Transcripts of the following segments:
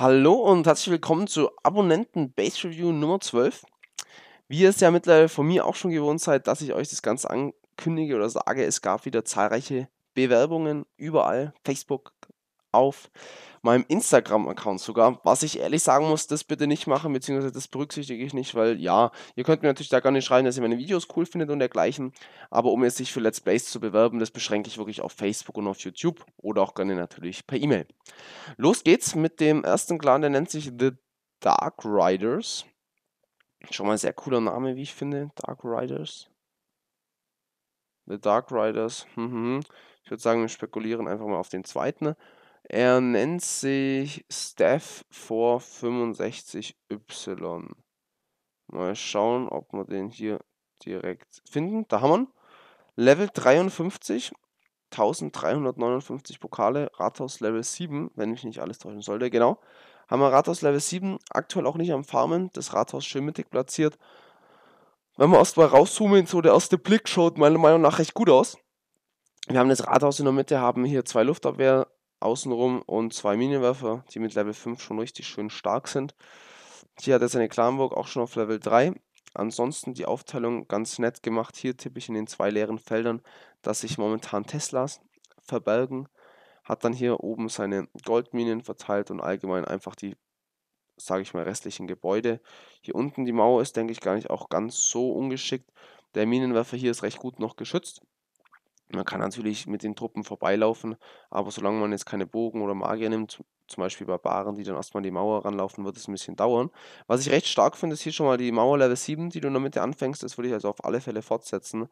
Hallo und herzlich willkommen zu Abonnenten Base Review Nummer 12. Wie ihr es ja mittlerweile von mir auch schon gewohnt seid, dass ich euch das Ganze ankündige oder sage, es gab wieder zahlreiche Bewerbungen überall. Facebook, auf meinem Instagram-Account sogar, was ich ehrlich sagen muss, das bitte nicht machen, beziehungsweise das berücksichtige ich nicht, weil ja, ihr könnt mir natürlich da gar nicht schreiben, dass ihr meine Videos cool findet und dergleichen, aber um jetzt sich für Let's Plays zu bewerben, das beschränke ich wirklich auf Facebook und auf YouTube oder auch gerne natürlich per E-Mail. Los geht's mit dem ersten Clan, der nennt sich The Dark Riders. Schon mal ein sehr cooler Name, wie ich finde, Dark Riders. The Dark Riders, mhm. mhm. Ich würde sagen, wir spekulieren einfach mal auf den zweiten. Er nennt sich Staff 465Y. Mal schauen, ob wir den hier direkt finden. Da haben wir ihn. Level 53, 1359 Pokale, Rathaus Level 7, wenn ich nicht alles täuschen sollte, genau. Haben wir Rathaus Level 7, aktuell auch nicht am Farmen, das Rathaus schön mittig platziert. Wenn wir erstmal rauszoomen, so der erste Blick schaut meiner Meinung nach recht gut aus. Wir haben das Rathaus in der Mitte, haben hier zwei Luftabwehr, außenrum und zwei Minenwerfer, die mit Level 5 schon richtig schön stark sind. Hier hat er seine Clanburg auch schon auf Level 3. Ansonsten die Aufteilung ganz nett gemacht. Hier tippe ich in den zwei leeren Feldern, dass sich momentan Teslas verbergen. Hat dann hier oben seine Goldminen verteilt und allgemein einfach die, sage ich mal, restlichen Gebäude. Hier unten die Mauer ist, denke ich, gar nicht auch ganz so ungeschickt. Der Minenwerfer hier ist recht gut noch geschützt. Man kann natürlich mit den Truppen vorbeilaufen, aber solange man jetzt keine Bogen oder Magier nimmt, zum Beispiel Barbaren, die dann erstmal die Mauer ranlaufen, wird es ein bisschen dauern. Was ich recht stark finde, ist hier schon mal die Mauer Level 7, die du in der Mitte anfängst. Das würde ich also auf alle Fälle fortsetzen.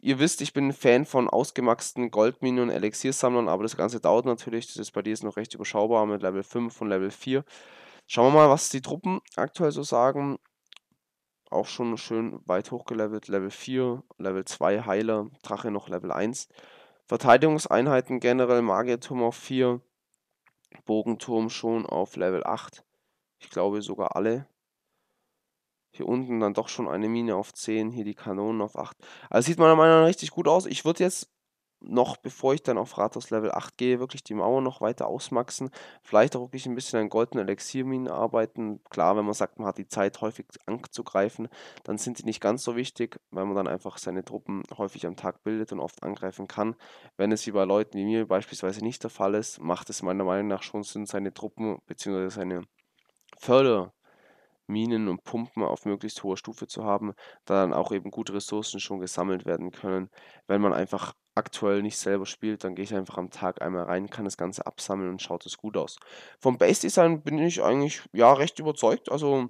Ihr wisst, ich bin ein Fan von ausgemaxten Goldminen und Elixiersammlern, aber das Ganze dauert natürlich. Das ist bei dir ist noch recht überschaubar mit Level 5 und Level 4. Schauen wir mal, was die Truppen aktuell so sagen auch schon schön weit hochgelevelt. Level 4, Level 2 Heiler, Drache noch Level 1. Verteidigungseinheiten generell, Magierturm auf 4, Bogenturm schon auf Level 8. Ich glaube sogar alle. Hier unten dann doch schon eine Mine auf 10, hier die Kanonen auf 8. Also sieht meiner Meinung nach richtig gut aus. Ich würde jetzt noch bevor ich dann auf Rathaus Level 8 gehe, wirklich die Mauer noch weiter ausmaxen. Vielleicht auch wirklich ein bisschen an goldenen Elixierminen arbeiten. Klar, wenn man sagt, man hat die Zeit, häufig anzugreifen, dann sind die nicht ganz so wichtig, weil man dann einfach seine Truppen häufig am Tag bildet und oft angreifen kann. Wenn es wie bei Leuten wie mir beispielsweise nicht der Fall ist, macht es meiner Meinung nach schon Sinn, seine Truppen bzw. seine Förder Minen und Pumpen auf möglichst hoher Stufe zu haben, da dann auch eben gute Ressourcen schon gesammelt werden können, wenn man einfach aktuell nicht selber spielt, dann gehe ich einfach am Tag einmal rein, kann das Ganze absammeln und schaut es gut aus. Vom Base Design bin ich eigentlich ja recht überzeugt. Also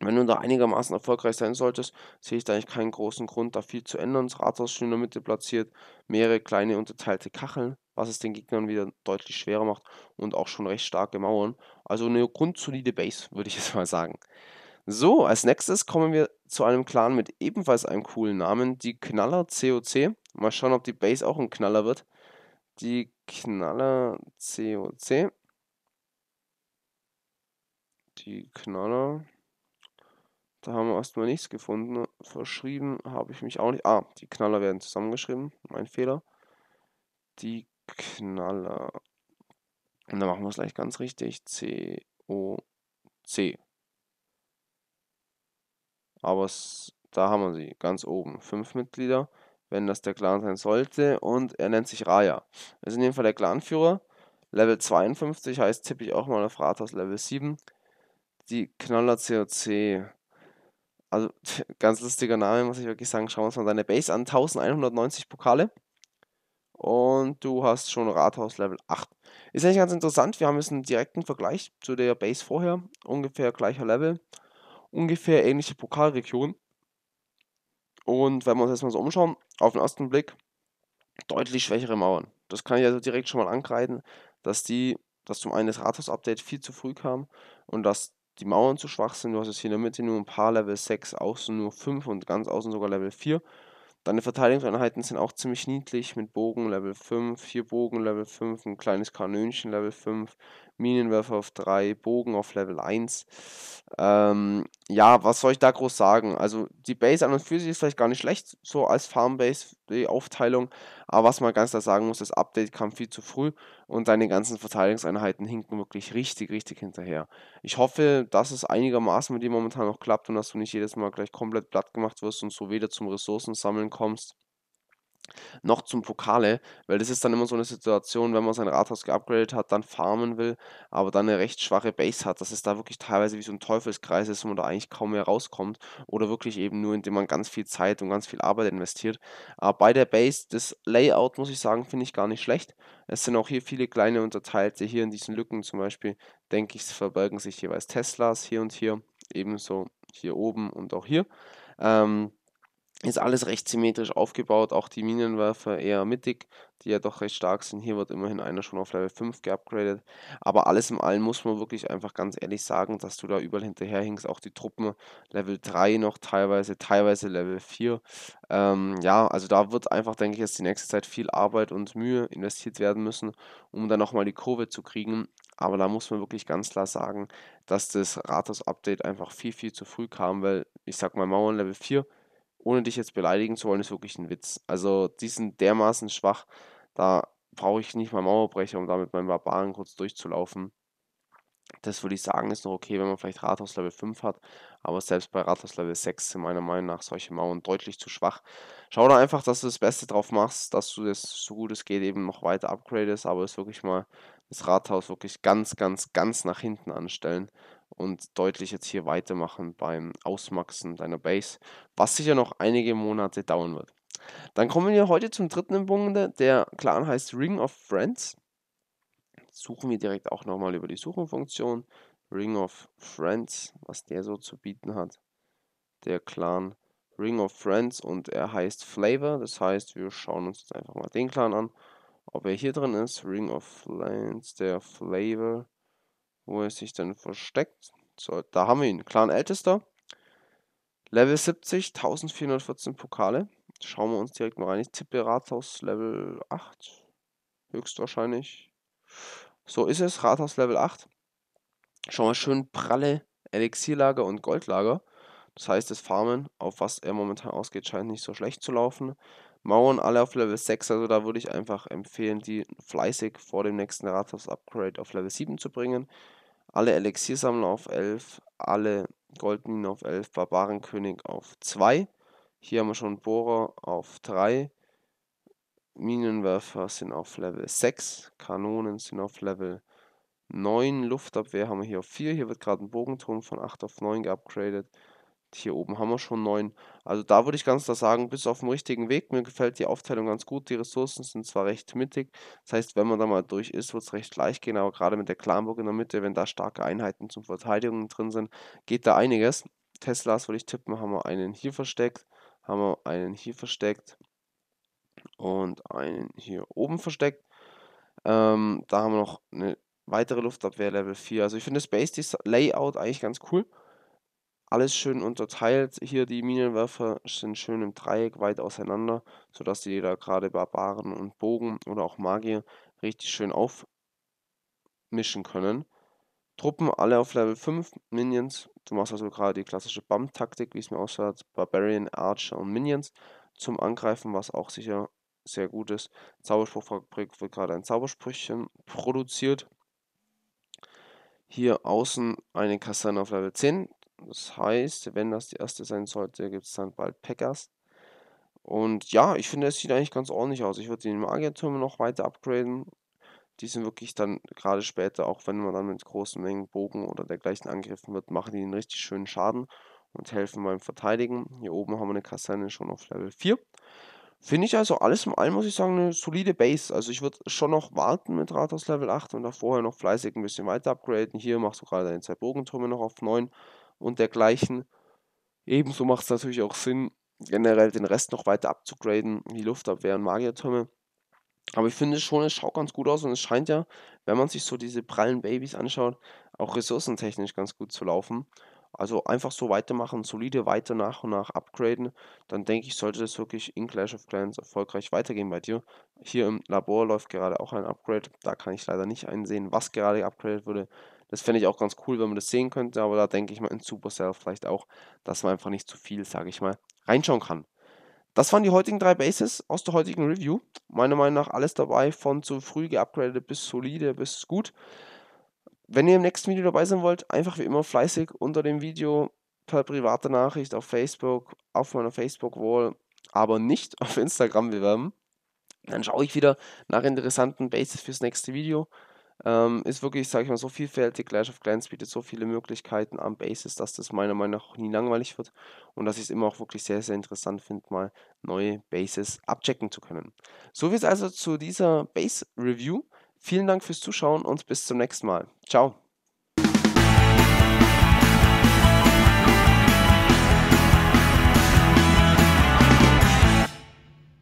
wenn du da einigermaßen erfolgreich sein solltest, sehe ich da eigentlich keinen großen Grund, da viel zu ändern. Das Rathaus schön in der Mitte platziert, mehrere kleine unterteilte Kacheln, was es den Gegnern wieder deutlich schwerer macht und auch schon recht starke Mauern. Also eine grundsolide Base, würde ich jetzt mal sagen. So, als nächstes kommen wir zu einem Clan mit ebenfalls einem coolen Namen, die Knaller COC. Mal schauen, ob die Base auch ein Knaller wird. Die Knaller COC. Die Knaller. Da haben wir erstmal nichts gefunden. Verschrieben habe ich mich auch nicht. Ah, die Knaller werden zusammengeschrieben. Mein Fehler. Die Knaller. Und dann machen wir es gleich ganz richtig. C, O, C. Aber es, da haben wir sie, ganz oben. Fünf Mitglieder wenn das der Clan sein sollte. Und er nennt sich Raya. Das ist in dem Fall der Clanführer. Level 52 heißt, tippe ich auch mal auf Rathaus Level 7. Die Knaller COC. Also, ganz lustiger Name, muss ich wirklich sagen. Schauen wir uns mal deine Base an. 1190 Pokale. Und du hast schon Rathaus Level 8. Ist eigentlich ganz interessant. Wir haben jetzt einen direkten Vergleich zu der Base vorher. Ungefähr gleicher Level. Ungefähr ähnliche Pokalregion. Und wenn wir uns jetzt mal so umschauen, auf den ersten Blick deutlich schwächere Mauern. Das kann ich also direkt schon mal ankreiden, dass die, dass zum einen das Rathaus-Update viel zu früh kam und dass die Mauern zu schwach sind. Du hast jetzt hier in der Mitte nur ein paar Level 6, außen nur 5 und ganz außen sogar Level 4. Deine Verteidigungseinheiten sind auch ziemlich niedlich mit Bogen Level 5, 4 Bogen Level 5, ein kleines Kanönchen Level 5, Minenwerfer auf 3, Bogen auf Level 1. Ähm, ja, was soll ich da groß sagen? Also die Base an und für sich ist vielleicht gar nicht schlecht, so als Farmbase, die Aufteilung. Aber was man ganz klar sagen muss, das Update kam viel zu früh und deine ganzen Verteidigungseinheiten hinken wirklich richtig, richtig hinterher. Ich hoffe, dass es einigermaßen mit dir momentan noch klappt und dass du nicht jedes Mal gleich komplett platt gemacht wirst und so weder zum Ressourcensammeln kommst noch zum Pokale, weil das ist dann immer so eine Situation, wenn man sein Rathaus geupgradet hat, dann farmen will, aber dann eine recht schwache Base hat, dass es da wirklich teilweise wie so ein Teufelskreis ist, wo man da eigentlich kaum mehr rauskommt oder wirklich eben nur, indem man ganz viel Zeit und ganz viel Arbeit investiert. Aber bei der Base, das Layout, muss ich sagen, finde ich gar nicht schlecht. Es sind auch hier viele kleine unterteilte, hier in diesen Lücken zum Beispiel, denke ich, verbergen sich jeweils Teslas hier und hier, ebenso hier oben und auch hier. Ähm, ist alles recht symmetrisch aufgebaut, auch die Minenwerfer eher mittig, die ja doch recht stark sind. Hier wird immerhin einer schon auf Level 5 geupgradet. Aber alles im allem muss man wirklich einfach ganz ehrlich sagen, dass du da überall hinterher hingst, Auch die Truppen Level 3 noch teilweise, teilweise Level 4. Ähm, ja, also da wird einfach, denke ich, jetzt die nächste Zeit viel Arbeit und Mühe investiert werden müssen, um dann nochmal die Kurve zu kriegen. Aber da muss man wirklich ganz klar sagen, dass das Rathaus-Update einfach viel, viel zu früh kam, weil ich sag mal, Mauern Level 4 ohne dich jetzt beleidigen zu wollen, ist wirklich ein Witz. Also die sind dermaßen schwach, da brauche ich nicht mal Mauerbrecher, um da mit meinem Barbaren kurz durchzulaufen. Das würde ich sagen, ist noch okay, wenn man vielleicht Rathaus Level 5 hat, aber selbst bei Rathaus Level 6 sind meiner Meinung nach solche Mauern deutlich zu schwach. Schau da einfach, dass du das Beste drauf machst, dass du das so gut es geht eben noch weiter upgradest, aber es wirklich mal das Rathaus wirklich ganz, ganz, ganz nach hinten anstellen und deutlich jetzt hier weitermachen beim Ausmaxen deiner Base, was sicher noch einige Monate dauern wird. Dann kommen wir heute zum dritten im Der Clan heißt Ring of Friends. Suchen wir direkt auch nochmal über die Suchenfunktion. Ring of Friends, was der so zu bieten hat. Der Clan Ring of Friends und er heißt Flavor. Das heißt, wir schauen uns jetzt einfach mal den Clan an. Ob er hier drin ist. Ring of Friends, der Flavor wo er sich dann versteckt. So, da haben wir ihn. Clan Ältester. Level 70, 1414 Pokale. Schauen wir uns direkt mal rein. Ich tippe Rathaus Level 8. Höchstwahrscheinlich. So ist es. Rathaus Level 8. Schauen wir schön pralle Elixierlager und Goldlager. Das heißt, das Farmen, auf was er momentan ausgeht, scheint nicht so schlecht zu laufen. Mauern alle auf Level 6, also da würde ich einfach empfehlen, die fleißig vor dem nächsten Rathaus-Upgrade auf Level 7 zu bringen alle Elixiersammler auf 11, alle Goldminen auf 11, Barbarenkönig auf 2. Hier haben wir schon Bohrer auf 3. Minenwerfer sind auf Level 6. Kanonen sind auf Level 9. Luftabwehr haben wir hier auf 4. Hier wird gerade ein Bogenturm von 8 auf 9 geupgradet. Hier oben haben wir schon neun. Also da würde ich ganz klar sagen, bis auf dem richtigen Weg. Mir gefällt die Aufteilung ganz gut. Die Ressourcen sind zwar recht mittig. Das heißt, wenn man da mal durch ist, wird es recht gleich gehen. Aber gerade mit der Clanburg in der Mitte, wenn da starke Einheiten zum Verteidigen drin sind, geht da einiges. Teslas würde ich tippen, haben wir einen hier versteckt. Haben wir einen hier versteckt. Und einen hier oben versteckt. Ähm, da haben wir noch eine weitere Luftabwehr Level 4. Also ich finde das Space Layout eigentlich ganz cool alles schön unterteilt. Hier die Minenwerfer sind schön im Dreieck weit auseinander, sodass die da gerade Barbaren und Bogen oder auch Magier richtig schön aufmischen können. Truppen alle auf Level 5, Minions. Du machst also gerade die klassische bam taktik wie es mir aussah, Barbarian, Archer und Minions zum Angreifen, was auch sicher sehr gut ist. Zauberspruchfabrik wird gerade ein Zaubersprüchchen produziert. Hier außen eine Kaserne auf Level 10. Das heißt, wenn das die erste sein sollte, gibt es dann bald Packers. Und ja, ich finde, es sieht eigentlich ganz ordentlich aus. Ich würde die Magiertürme noch weiter upgraden. Die sind wirklich dann gerade später, auch wenn man dann mit großen Mengen Bogen oder dergleichen angriffen wird, machen die einen richtig schönen Schaden und helfen beim Verteidigen. Hier oben haben wir eine Kaserne schon auf Level 4. Finde ich also alles im All, muss ich sagen, eine solide Base. Also ich würde schon noch warten mit Rathaus Level 8 und da vorher noch fleißig ein bisschen weiter upgraden. Hier machst du gerade deine zwei Bogentürme noch auf 9 und dergleichen. Ebenso macht es natürlich auch Sinn, generell den Rest noch weiter abzugraden, die Luftabwehr und Magiertürme. Aber ich finde schon, es schaut ganz gut aus und es scheint ja, wenn man sich so diese prallen Babys anschaut, auch ressourcentechnisch ganz gut zu laufen. Also einfach so weitermachen, solide weiter nach und nach upgraden. Dann denke ich, sollte das wirklich in Clash of Clans erfolgreich weitergehen bei dir. Hier im Labor läuft gerade auch ein Upgrade. Da kann ich leider nicht einsehen, was gerade geupgradet wurde. Das fände ich auch ganz cool, wenn man das sehen könnte, aber da denke ich mal in Supercell vielleicht auch, dass man einfach nicht zu viel, sage ich mal, reinschauen kann. Das waren die heutigen drei Bases aus der heutigen Review. Meiner Meinung nach alles dabei, von zu früh geupgradet bis solide bis gut. Wenn ihr im nächsten Video dabei sein wollt, einfach wie immer fleißig unter dem Video per private Nachricht auf Facebook, auf meiner Facebook-Wall, aber nicht auf Instagram bewerben. Dann schaue ich wieder nach interessanten Bases fürs nächste Video. Ähm, ist wirklich, sage ich mal, so vielfältig. Clash of Clans bietet so viele Möglichkeiten am Basis, dass das meiner Meinung nach nie langweilig wird und dass ich es immer auch wirklich sehr, sehr interessant finde, mal neue Bases abchecken zu können. So wie es also zu dieser Base Review. Vielen Dank fürs Zuschauen und bis zum nächsten Mal. Ciao.